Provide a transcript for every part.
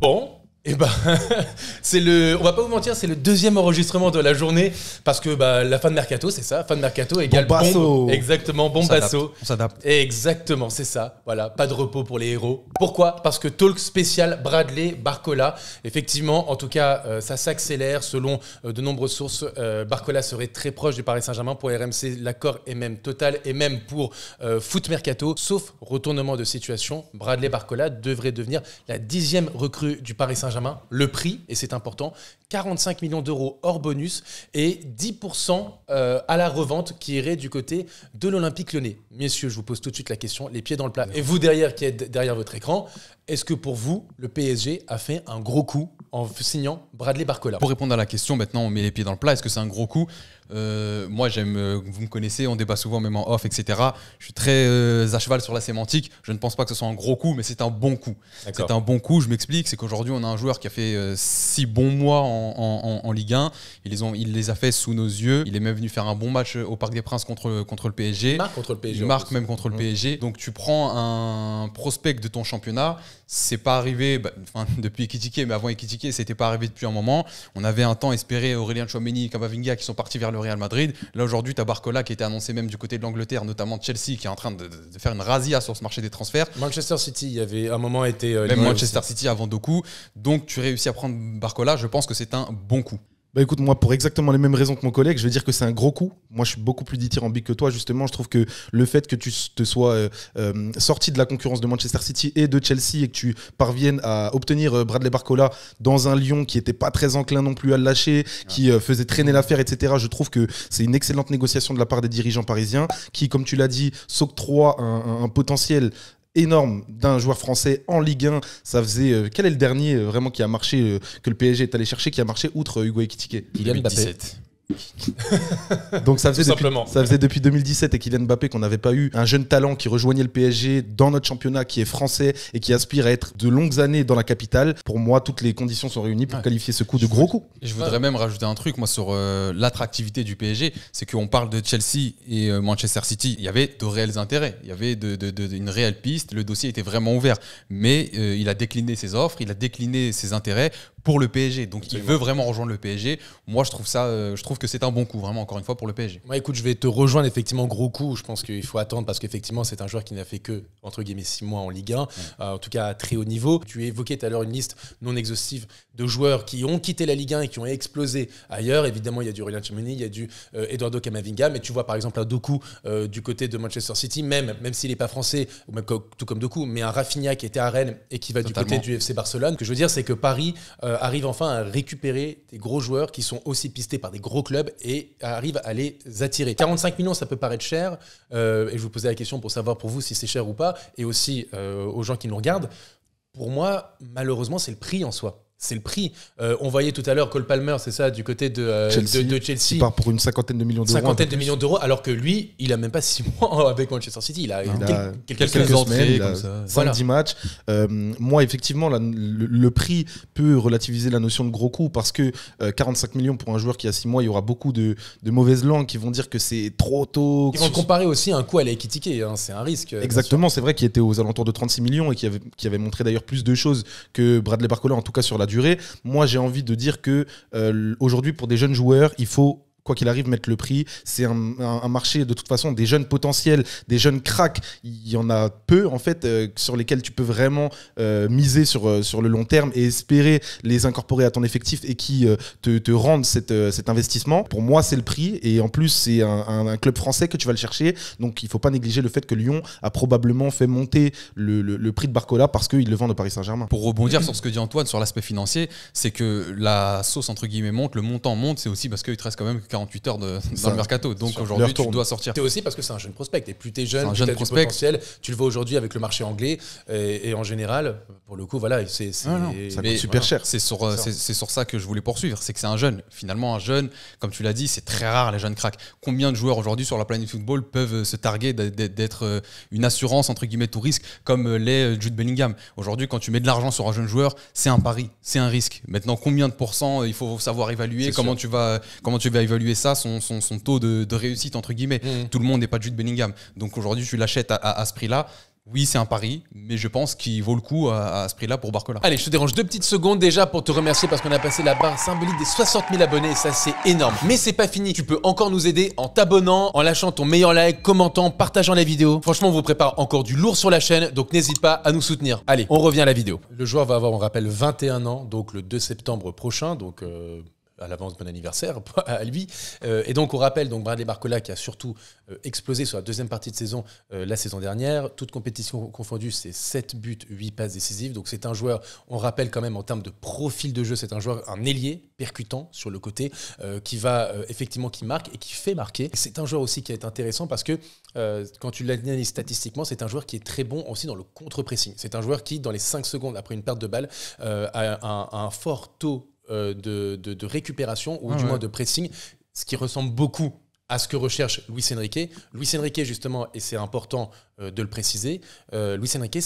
Bon, eh ben, c'est le, on va pas vous mentir, c'est le deuxième enregistrement de la journée parce que bah, la fin de mercato, c'est ça, fin de mercato égale basso. exactement bombasso. On s'adapte. Exactement, c'est ça. Voilà, pas de repos pour les héros. Pourquoi Parce que talk spécial Bradley Barcola. Effectivement, en tout cas, euh, ça s'accélère selon euh, de nombreuses sources. Euh, Barcola serait très proche du Paris Saint-Germain pour RMC. L'accord est même total et même pour foot mercato, sauf retournement de situation. Bradley Barcola devrait devenir la dixième recrue du Paris Saint-Germain Benjamin, le prix, et c'est important, 45 millions d'euros hors bonus et 10% euh, à la revente qui irait du côté de l'Olympique lyonnais. Messieurs, je vous pose tout de suite la question, les pieds dans le plat. Et vous derrière qui êtes derrière votre écran, est-ce que pour vous, le PSG a fait un gros coup en signant Bradley Barcola Pour répondre à la question, maintenant on met les pieds dans le plat. Est-ce que c'est un gros coup euh, Moi, j'aime. Euh, vous me connaissez, on débat souvent, même en off, etc. Je suis très euh, à cheval sur la sémantique. Je ne pense pas que ce soit un gros coup, mais c'est un bon coup. C'est un bon coup. Je m'explique. C'est qu'aujourd'hui, on a un joueur qui a fait six bons mois en, Ligue 1. Il les, ont, il les a fait sous nos yeux. Il est même venu faire un bon match au Parc des Princes contre, le PSG. Marc contre le PSG. Il marque même contre le mmh. PSG. Donc tu prends un prospect de ton championnat c'est pas arrivé bah, enfin, depuis Ekitike, mais avant Ekitike, c'était pas arrivé depuis un moment. On avait un temps espéré Aurélien Chouameni et Camavinga qui sont partis vers le Real Madrid. Là aujourd'hui, tu as Barcola qui était annoncé même du côté de l'Angleterre, notamment Chelsea, qui est en train de, faire une razzia sur ce marché des transferts. Manchester City, il y avait un moment été. Euh, même Manchester City avant Doku. Donc tu réussis à prendre Barcola, je pense que c'est un bon coup. Bah écoute, moi, pour exactement les mêmes raisons que mon collègue, je vais dire que c'est un gros coup. Moi, je suis beaucoup plus dithyrambique que toi. Justement, je trouve que le fait que tu te sois euh, euh, sorti de la concurrence de Manchester City et de Chelsea et que tu parviennes à obtenir euh, Bradley Barcola dans un Lyon qui n'était pas très enclin non plus à le lâcher, qui faisait traîner l'affaire, etc. Je trouve que c'est une excellente négociation de la part des dirigeants parisiens qui, comme tu l'as dit, s'octroient un, potentiel énorme d'un joueur français en Ligue 1. Ça faisait. Euh, quel est le dernier euh, vraiment qui a marché, euh, que le PSG est allé chercher, qui a marché outre Hugo Ekitike Kylian Mbappé. Donc ça faisait, depuis, ça faisait depuis 2017 et Kylian Mbappé qu'on n'avait pas eu un jeune talent qui rejoignait le PSG dans notre championnat, qui est français et qui aspire à être de longues années dans la capitale. Pour moi, toutes les conditions sont réunies pour qualifier ce coup de gros coup. je voudrais même rajouter un truc, moi, sur euh, l'attractivité du PSG, c'est qu'on parle de Chelsea et euh, Manchester City. Il y avait de réels intérêts, il y avait de, une réelle piste, le dossier était vraiment ouvert. Mais euh, il a décliné ses offres, il a décliné ses intérêts pour le PSG. Donc il veut vraiment rejoindre le PSG. Moi, je trouve ça, je trouve que c'est un bon coup, vraiment, encore une fois, pour le PSG. Moi, écoute, je vais te rejoindre, effectivement, gros coup. Je pense qu'il faut attendre parce qu'effectivement, c'est un joueur qui n'a fait que, entre guillemets, 6 mois en Ligue 1, euh, en tout cas à très haut niveau. Tu évoquais tout à l'heure une liste non exhaustive de joueurs qui ont quitté la Ligue 1 et qui ont explosé ailleurs. Évidemment, il y a du Aurélien Chimoni, il y a du euh, Eduardo Camavinga, mais tu vois, par exemple, un Doku euh, du côté de Manchester City, même, même s'il n'est pas français, ou même, tout comme Doku, mais un Rafinha qui était à Rennes et qui va du côté du FC Barcelone. Ce que je veux dire, c'est que Paris arrive enfin à récupérer des gros joueurs qui sont aussi pistés par des gros clubs Club et arrive à les attirer. 45 millions, ça peut paraître cher, euh, et je vous posais la question pour savoir pour vous si c'est cher ou pas, et aussi euh, aux gens qui nous regardent. Pour moi, malheureusement, c'est le prix en soi c'est le prix. Euh, on voyait tout à l'heure Cole Palmer, c'est ça, du côté de, euh, Chelsea, de, Il part pour une cinquantaine de millions d'euros. Cinquantaine de millions d'euros, alors que lui, il a même pas six mois avec Manchester City. Il a, quelques, quelques, semaines, 5 matchs. Euh, moi, effectivement, le, prix peut relativiser la notion de gros coup parce que 45 millions pour un joueur qui a six mois, il y aura beaucoup de, mauvaises langues qui vont dire que c'est trop tôt. Ils vont comparer aussi un coup à l'équitiqué, hein, c'est un risque. Exactement, c'est vrai qu'il était aux alentours de 36 millions et qui avait, avait montré d'ailleurs plus de choses que Bradley Barcola, en tout cas sur la durée. Moi, j'ai envie de dire que euh, aujourd'hui, pour des jeunes joueurs, il faut quoi qu'il arrive, mettre le prix. C'est un, marché, de toute façon, des jeunes potentiels, des jeunes cracks. Il y en a peu, en fait, euh, sur lesquels tu peux vraiment euh, miser sur, euh, sur le long terme et espérer les incorporer à ton effectif et qui te, rendent cet investissement. Pour moi, c'est le prix. Et en plus, c'est un, club français que tu vas le chercher. Donc, il ne faut pas négliger le fait que Lyon a probablement fait monter le, le, le prix de Barcola parce qu'ils le vendent au Paris Saint-Germain. Pour rebondir sur ce que dit Antoine, sur l'aspect financier, c'est que la sauce, entre guillemets, monte, le montant monte. C'est aussi parce qu'il te reste quand même 48 heures de, dans le mercato. Donc aujourd'hui, tu dois sortir. es aussi parce que c'est un jeune prospect. Et plus tu es jeune, plus jeune prospect. potentiel. Tu le vois aujourd'hui avec le marché anglais. Et, en général, pour le coup, voilà, c'est. Ah ça coûte super cher. C'est sur, euh, sur ça que je voulais poursuivre. C'est que c'est un jeune. Finalement, un jeune, comme tu l'as dit, c'est très rare les jeunes cracks. Combien de joueurs aujourd'hui sur la planète football peuvent euh, se targuer d'être euh, une assurance, entre guillemets, tout risque, comme l'est Jude Bellingham Aujourd'hui, quand tu mets de l'argent sur un jeune joueur, c'est un pari, c'est un risque. Maintenant, combien de pourcents il faut savoir évaluer Comment tu vas comment tu vas évaluer évaluer son, son, taux de, réussite, entre guillemets. Mm. Tout le monde n'est pas de Bellingham. Donc aujourd'hui, je l'achète à, ce prix-là. Oui, c'est un pari, mais je pense qu'il vaut le coup à, ce prix-là pour Barcola. Allez, je te dérange deux petites secondes déjà pour te remercier parce qu'on a passé la barre symbolique des 60 000 abonnés ça, c'est énorme. Mais c'est pas fini. Tu peux encore nous aider en t'abonnant, en lâchant ton meilleur like, commentant, partageant la vidéo. Franchement, on vous prépare encore du lourd sur la chaîne, donc n'hésite pas à nous soutenir. Allez, on revient à la vidéo. Le joueur va avoir, on rappelle, 21 ans, donc le 2 septembre prochain, donc. Euh, à l'avance bon anniversaire à lui. Euh, et donc, on rappelle donc Bradley Barcola qui a surtout euh, explosé sur la deuxième partie de saison euh, la saison dernière. Toute compétition confondue, c'est 7 buts, 8 passes décisives. Donc, c'est un joueur, on rappelle quand même en termes de profil de jeu, c'est un joueur, un ailier percutant sur le côté qui va effectivement qui marque et qui fait marquer. C'est un joueur aussi qui est intéressant parce que quand tu l'analyses statistiquement, c'est un joueur qui est très bon aussi dans le contre-pressing. C'est un joueur qui, dans les 5 secondes après une perte de balle, a un, un fort taux euh, de, récupération ou ah du moins de pressing, ce qui ressemble beaucoup à ce que recherche Luis Enrique. Luis Enrique, justement, et c'est important euh, de le préciser, euh, Luis Enrique,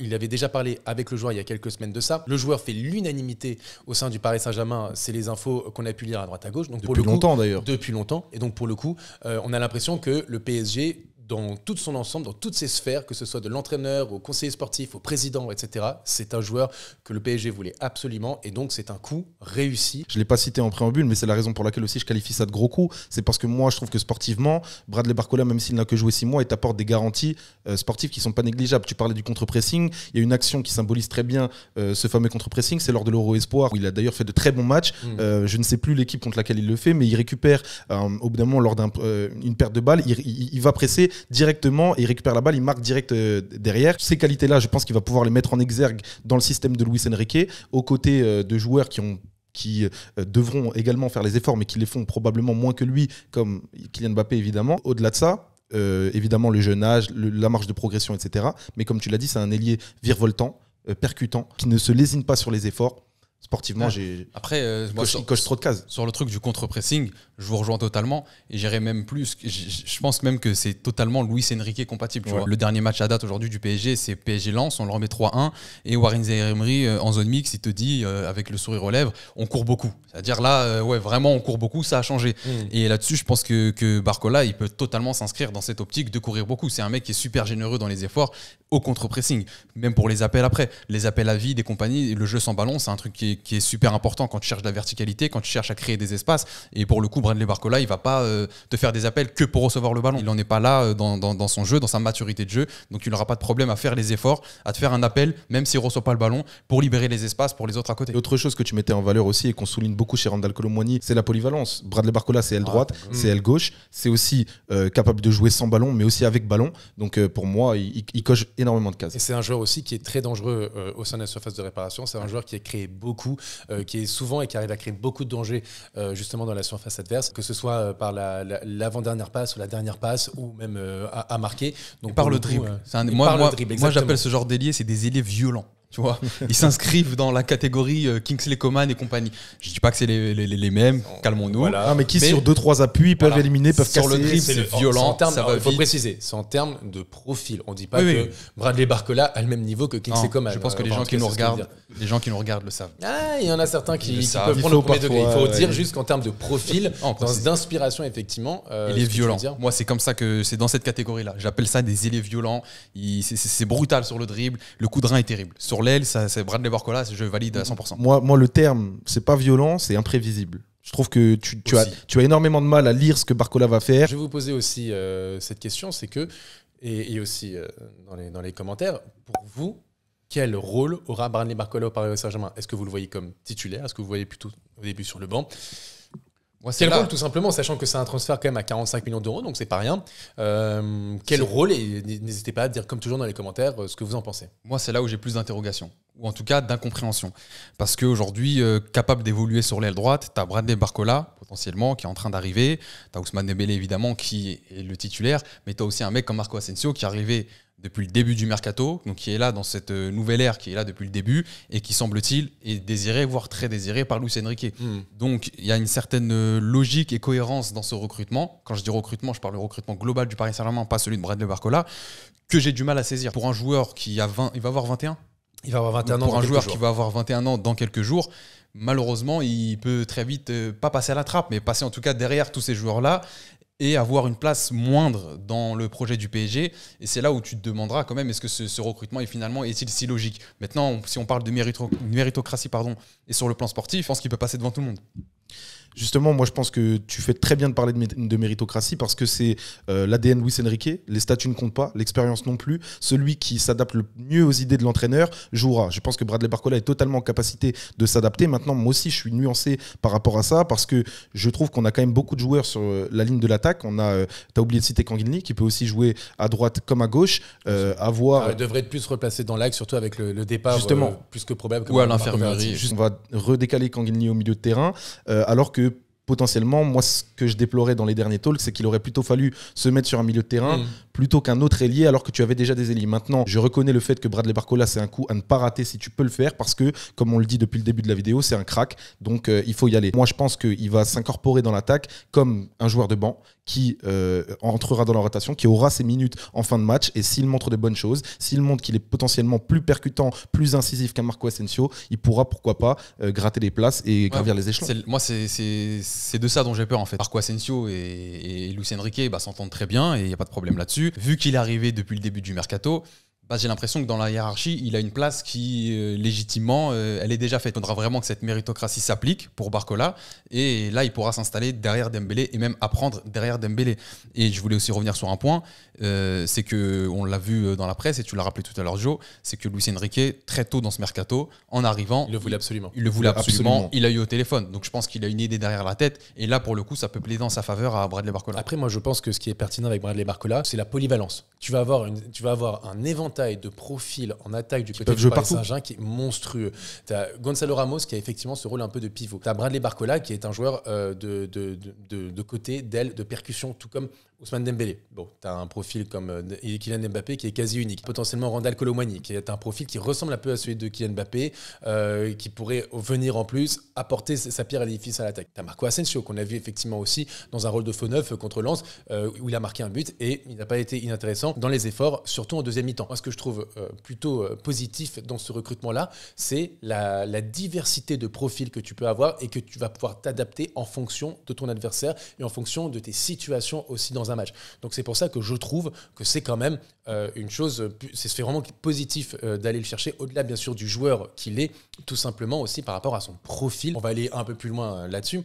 il avait déjà parlé avec le joueur il y a quelques semaines de ça. Le joueur fait l'unanimité au sein du Paris Saint-Germain. C'est les infos qu'on a pu lire à droite à gauche. Donc, depuis longtemps, d'ailleurs. Depuis longtemps. Et donc, pour le coup, on a l'impression que le PSG dans tout son ensemble, dans toutes ses sphères, que ce soit de l'entraîneur au conseiller sportif, au président, etc. C'est un joueur que le PSG voulait absolument et donc c'est un coup réussi. Je ne l'ai pas cité en préambule, mais c'est la raison pour laquelle aussi je qualifie ça de gros coup. C'est parce que moi, je trouve que sportivement, Bradley Barcola, même s'il n'a que joué 6 mois, il t'apporte des garanties euh, sportives qui ne sont pas négligeables. Tu parlais du contre-pressing. Il y a une action qui symbolise très bien euh, ce fameux contre-pressing. C'est lors de l'Euro Espoir où il a d'ailleurs fait de très bons matchs. Mm. Euh, je ne sais plus l'équipe contre laquelle il le fait, mais il récupère au bout d'un moment lors d'une perte de balle. il va presser directement il récupère la balle, il marque direct euh, derrière. Ces qualités-là, je pense qu'il va pouvoir les mettre en exergue dans le système de Luis Enrique, aux côtés euh, de joueurs qui euh, devront également faire les efforts, mais qui les font probablement moins que lui, comme Kylian Mbappé évidemment. Au-delà de ça, évidemment le jeune âge, la marge de progression, etc. Mais comme tu l'as dit, c'est un ailier virevoltant, percutant, qui ne se lésine pas sur les efforts Sportivement, j'ai. Après, euh, il, coche, trop de cases. Sur le truc du contre-pressing, je vous rejoins totalement. Et j'irai même plus. Je pense même que c'est totalement Luis Enrique compatible. Le dernier match à date aujourd'hui du PSG, c'est PSG Lens. On le remet 3-1. Et Warren zaire euh, en zone mix, il te dit, euh, avec le sourire aux lèvres, on court beaucoup. C'est-à-dire là, ouais, vraiment, on court beaucoup. Ça a changé. Mm. Et là-dessus, je pense que, que Barcola, il peut totalement s'inscrire dans cette optique de courir beaucoup. C'est un mec qui est super généreux dans les efforts au contre-pressing. Même pour les appels après. Les appels à vie des compagnies le jeu sans ballon, c'est un truc qui qui est super important quand tu cherches la verticalité, quand tu cherches à créer des espaces. Et pour le coup, Bradley Barcola, il va pas euh, te faire des appels que pour recevoir le ballon. Il n'en est pas là euh, dans, son jeu, dans sa maturité de jeu. Donc il n'aura pas de problème à faire les efforts, à te faire un appel, même s'il ne reçoit pas le ballon, pour libérer les espaces pour les autres à côté. Autre chose que tu mettais en valeur aussi et qu'on souligne beaucoup chez Randall Colomwani, c'est la polyvalence. Bradley Barcola, c'est aile ah, droite, c'est aile gauche, c'est aussi euh, capable de jouer sans ballon, mais aussi avec ballon. Donc pour moi, il, il, coche énormément de cases. Et c'est un joueur aussi qui est très dangereux au sein de la surface de réparation. C'est un joueur qui a créé beaucoup euh, qui est souvent et qui arrive à créer beaucoup de dangers euh, justement dans la surface adverse, que ce soit euh, par l'avant-dernière passe ou la dernière passe ou même à, marquer. Donc, par le dribble. moi, j'appelle ce genre d'ailier, c'est des ailiers violents. Ils s'inscrivent dans la catégorie euh, Kingsley Coman et compagnie. Je dis pas que c'est les, mêmes, oh, calmons-nous. mais qui sur deux trois appuis peuvent éliminer, peuvent sur le dribble, c'est violent. Il faut préciser, c'est en termes de profil. On dit pas que Bradley Barcola a le même niveau que Kingsley Coman. Je pense que les gens qui nous regardent, les gens qui nous regardent le savent. Ah, il y en a certains qui, peuvent prendre le premier degré. Il faut dire juste qu'en termes de profil, d'inspiration effectivement. Euh, il est violent. Moi, c'est comme ça que c'est dans cette catégorie là. J'appelle ça des élèves violents. C'est brutal sur le dribble. Le coup de rein est terrible. Sur l'aile, c'est Bradley Barcola, je valide à 100%. Moi, moi le terme, c'est pas violent, c'est imprévisible. Je trouve que tu, as, tu as énormément de mal à lire ce que Barcola va faire. Je vais vous poser aussi euh, cette question, c'est que, et, aussi euh, dans, les, dans les commentaires, pour vous, quel rôle aura Bradley Barcola au Paris Saint-Germain Est-ce que vous le voyez comme titulaire Est-ce que vous le voyez plutôt au début sur le banc quel rôle, tout simplement, sachant que c'est un transfert quand même à 45 millions d'euros, donc c'est pas rien. Euh, quel rôle Et n'hésitez pas à dire, comme toujours dans les commentaires, euh, ce que vous en pensez. Moi, c'est là où j'ai plus d'interrogations, ou en tout cas d'incompréhension. Parce qu'aujourd'hui, euh, capable d'évoluer sur l'aile droite, tu as Bradley Barcola, potentiellement, qui est en train d'arriver. Tu Ousmane Dembélé, évidemment, qui est le titulaire. Mais tu as aussi un mec comme Marco Asensio, qui est arrivé depuis le début du mercato, donc qui est là dans cette euh, nouvelle ère, qui est là depuis le début, et qui semble-t-il est désiré, voire très désiré par Luis Enrique. Hmm. Donc il y a une certaine euh, logique et cohérence dans ce recrutement. Quand je dis recrutement, je parle du recrutement global du Paris Saint-Germain, pas celui de Bradley Barcola, que j'ai du mal à saisir. Pour un joueur qui a 20, il va avoir 21 il va avoir 21 ans. Pour un joueur qui va avoir 21 ans dans quelques jours, malheureusement, il peut très vite euh, pas passer à la trappe, mais passer en tout cas derrière tous ces joueurs-là et avoir une place moindre dans le projet du PSG. Et c'est là où tu te demanderas quand même, est-ce que ce, recrutement est finalement est-il si logique Maintenant, si on parle de méritocratie pardon, et sur le plan sportif, je pense qu'il peut passer devant tout le monde. Justement, moi, je pense que tu fais très bien de parler de, méritocratie parce que c'est euh, l'ADN Luis Enrique. Les statuts ne comptent pas, l'expérience non plus. Celui qui s'adapte le mieux aux idées de l'entraîneur jouera. Je pense que Bradley Barcola est totalement en capacité de s'adapter. Maintenant, moi aussi, je suis nuancé par rapport à ça parce que je trouve qu'on a quand même beaucoup de joueurs sur euh, la ligne de l'attaque. On a, tu euh, t'as oublié de citer Kangilny qui peut aussi jouer à droite comme à gauche. avoir. devrait être plus replacer dans l'axe, surtout avec le, départ. Justement. plus que probable. Ou à On va redécaler Kangilny au milieu de terrain, alors que potentiellement, moi, ce que je déplorais dans les derniers talks, c'est qu'il aurait plutôt fallu se mettre sur un milieu de terrain mm. plutôt qu'un autre ailier, alors que tu avais déjà des ailiers. Maintenant, je reconnais le fait que Bradley Barcola, c'est un coup à ne pas rater si tu peux le faire, parce que, comme on le dit depuis le début de la vidéo, c'est un crack, donc euh, il faut y aller. Moi, je pense qu'il va s'incorporer dans l'attaque comme un joueur de banc, qui euh, entrera dans la rotation, qui aura ses minutes en fin de match. Et s'il montre des bonnes choses, s'il montre qu'il est potentiellement plus percutant, plus incisif qu'un Marco Asensio, il pourra, pourquoi pas, euh, gratter des places et gravir les échelons. Moi, c'est de ça dont j'ai peur, en fait. Marco Asensio et, Lucien Riquet Enrique bah, s'entendent très bien et il n'y a pas de problème là-dessus. Vu qu'il est arrivé depuis le début du mercato, bah, j'ai l'impression que dans la hiérarchie, il a une place qui, euh, légitimement, euh, elle est déjà faite. Il faudra vraiment que cette méritocratie s'applique pour Barcola. Et là, il pourra s'installer derrière Dembélé et même apprendre derrière Dembélé. Et je voulais aussi revenir sur un point, euh, c'est que on l'a vu dans la presse, et tu l'as rappelé tout à l'heure, Joe, c'est que Luis Enrique très tôt dans ce mercato, en arrivant... Il le voulait absolument. Il le voulait absolument, Il a eu au téléphone. Donc je pense qu'il a une idée derrière la tête. Et là, pour le coup, ça peut plaider en sa faveur à Bradley Barcola. Après, moi, je pense que ce qui est pertinent avec Bradley Barcola, c'est la polyvalence. Tu vas avoir, une, tu vas avoir un éventuel éventail de profil en attaque du côté du Paris saint qui est monstrueux. Tu as Gonzalo Ramos qui a effectivement ce rôle un peu de pivot. Tu as Bradley Barcola qui est un joueur euh, de, de, de, de, côté, d'aile, de percussion, tout comme Ousmane Dembélé, bon, tu as un profil comme euh, Kylian Mbappé qui est quasi unique. Potentiellement Randall Colomani, qui est un profil qui ressemble un peu à celui de Kylian Mbappé, euh, qui pourrait venir en plus apporter sa pierre à l'édifice à l'attaque. Tu as Marco Asensio, qu'on a vu effectivement aussi dans un rôle de faux neuf contre Lens, euh, où il a marqué un but et il n'a pas été inintéressant dans les efforts, surtout en deuxième mi-temps. Moi, ce que je trouve plutôt positif dans ce recrutement-là, c'est la diversité de profils que tu peux avoir et que tu vas pouvoir t'adapter en fonction de ton adversaire et en fonction de tes situations aussi dans un match. Donc c'est pour ça que je trouve que c'est quand même euh, une chose, euh, c'est vraiment positif euh, d'aller le chercher, au-delà bien sûr du joueur qu'il est, tout simplement aussi par rapport à son profil. On va aller un peu plus loin là-dessus.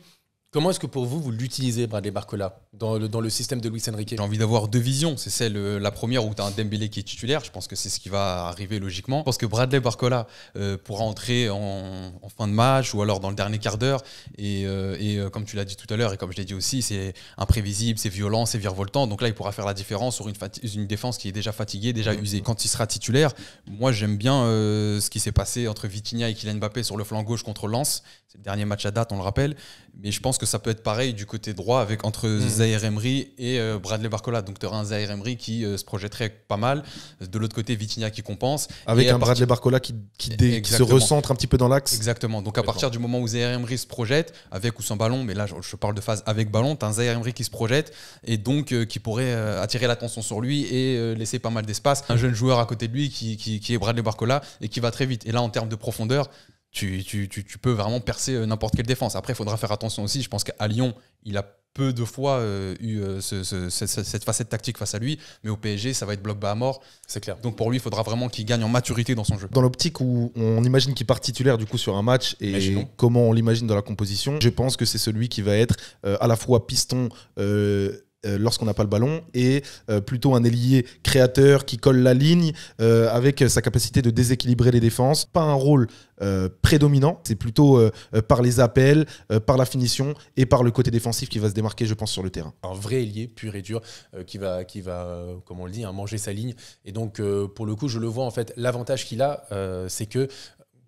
Comment est-ce que pour vous, vous l'utilisez, Bradley Barcola, dans le, système de Luis Enrique J'ai envie d'avoir deux visions. C'est celle, euh, la première où tu as un Dembélé qui est titulaire. Je pense que c'est ce qui va arriver logiquement. Je pense que Bradley Barcola euh, pourra entrer en, fin de match ou alors dans le dernier quart d'heure. Et, euh, comme tu l'as dit tout à l'heure et comme je l'ai dit aussi, c'est imprévisible, c'est violent, c'est virevoltant. Donc là, il pourra faire la différence sur une, une défense qui est déjà fatiguée, déjà mmh. usée. Quand il sera titulaire, moi, j'aime bien ce qui s'est passé entre Vitinha et Kylian Mbappé sur le flanc gauche contre Lens. C'est le dernier match à date, on le rappelle. Mais je pense que ça peut être pareil du côté droit avec entre mm. Zahir Emery et euh, Bradley Barcola. Donc tu auras un Zaire Emery qui euh, se projetterait pas mal. De l'autre côté, Vitinha qui compense. Avec un Bradley Barcola qui, qui, se recentre un petit peu dans l'axe. Exactement. Donc à partir du moment où Zaire Emery se projette, avec ou sans ballon, mais là je, parle de phase avec ballon, tu as un Zaire Emery qui se projette et donc euh, qui pourrait attirer l'attention sur lui et laisser pas mal d'espace. Un jeune joueur à côté de lui qui est Bradley Barcola et qui va très vite. Et là en termes de profondeur, tu, peux vraiment percer euh, n'importe quelle défense. Après, il faudra faire attention aussi. Je pense qu'à Lyon, il a peu de fois euh, eu euh, cette, facette tactique face à lui, mais au PSG, ça va être bloc bas à mort. C'est clair. Donc pour lui, il faudra vraiment qu'il gagne en maturité dans son jeu. Dans l'optique où on imagine qu'il part titulaire du coup sur un match et comment on l'imagine dans la composition, je pense que c'est celui qui va être à la fois piston euh, lorsqu'on n'a pas le ballon et euh, plutôt un ailier créateur qui colle la ligne euh, avec sa capacité de déséquilibrer les défenses. Pas un rôle prédominant, c'est plutôt par les appels, par la finition et par le côté défensif qui va se démarquer, je pense, sur le terrain. Un vrai ailier pur et dur qui va, qui va comme on le dit, hein, manger sa ligne. Et donc, pour le coup, je le vois en fait. L'avantage qu'il a, c'est que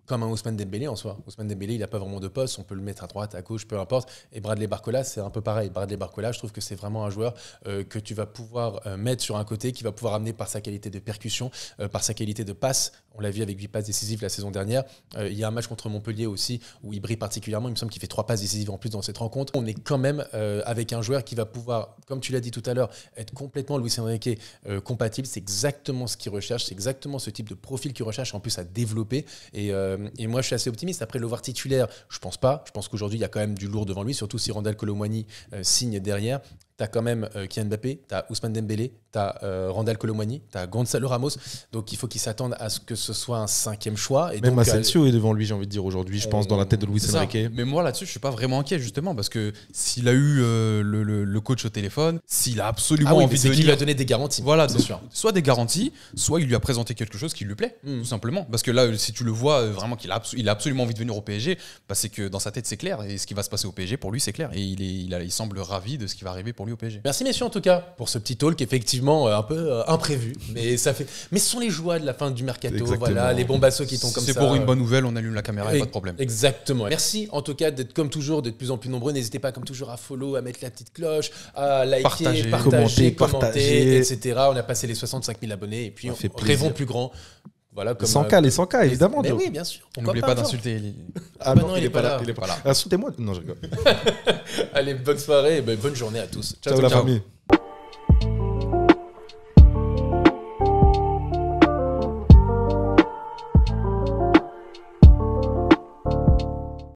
comme un Ousmane Dembélé en soi. Ousmane Dembélé, il n'a pas vraiment de poste, on peut le mettre à droite, à gauche, peu importe. Et Bradley Barcola, c'est un peu pareil. Bradley Barcola, je trouve que c'est vraiment un joueur euh, que tu vas pouvoir euh, mettre sur un côté, qui va pouvoir amener par sa qualité de percussion, euh, par sa qualité de passe. On l'a vu avec 8 passes décisives la saison dernière. il y a un match contre Montpellier aussi où il brille particulièrement. Il me semble qu'il fait 3 passes décisives en plus dans cette rencontre. On est quand même avec un joueur qui va pouvoir, comme tu l'as dit tout à l'heure, être complètement louis Enrique compatible. C'est exactement ce qu'il recherche, c'est exactement ce type de profil qu'il recherche, en plus à développer. Et euh, et moi, je suis assez optimiste. Après, le voir titulaire, je pense pas. Je pense qu'aujourd'hui, il y a quand même du lourd devant lui, surtout si Randall Colomwani euh, signe derrière t'as as quand même euh, Kian Mbappé, tu Ousmane Dembélé, tu as euh, Randall Colomani, tu Gonzalo Ramos. Donc il faut qu'il s'attende à ce que ce soit un cinquième choix. Et même Asensio euh, est devant lui, j'ai envie de dire aujourd'hui, je pense, dans la tête de Luis Enrique. Mais moi là-dessus, je suis pas vraiment inquiet justement parce que s'il a eu le, le, coach au téléphone, s'il a absolument ah envie de venir, il lui a donné des garanties. Voilà, donc, sûr. soit des garanties, soit il lui a présenté quelque chose qui lui plaît, hmm. tout simplement. Parce que là, si tu le vois vraiment qu'il a, il a absolument envie de venir au PSG, parce bah, que dans sa tête c'est clair et ce qui va se passer au PSG pour lui c'est clair et il, est, il, il semble ravi de ce qui va arriver Merci messieurs en tout cas pour ce petit talk effectivement euh, un peu euh, imprévu, mais ça fait. Mais ce sont les joies de la fin du mercato, voilà, les bombassos qui tombent comme ça. C'est pour une bonne nouvelle, on allume la caméra, pas de problème. Exactement. Merci en tout cas d'être comme toujours de plus en plus nombreux. N'hésitez pas comme toujours à follow, à mettre la petite cloche, à liker, partager, commenter, etc. On a passé les 65 000 abonnés et puis on, fait rêvons plus grand voilà, comme 100K, euh, les 100K, évidemment. Mais oui, bien sûr. N'oubliez pas, pas d'insulter Eli. Ah, ah, bah non, il, est, pas, là. là. Insultez-moi. Non, je rigole. Allez, bonne soirée et bonne journée à tous. Ciao, ciao la famille.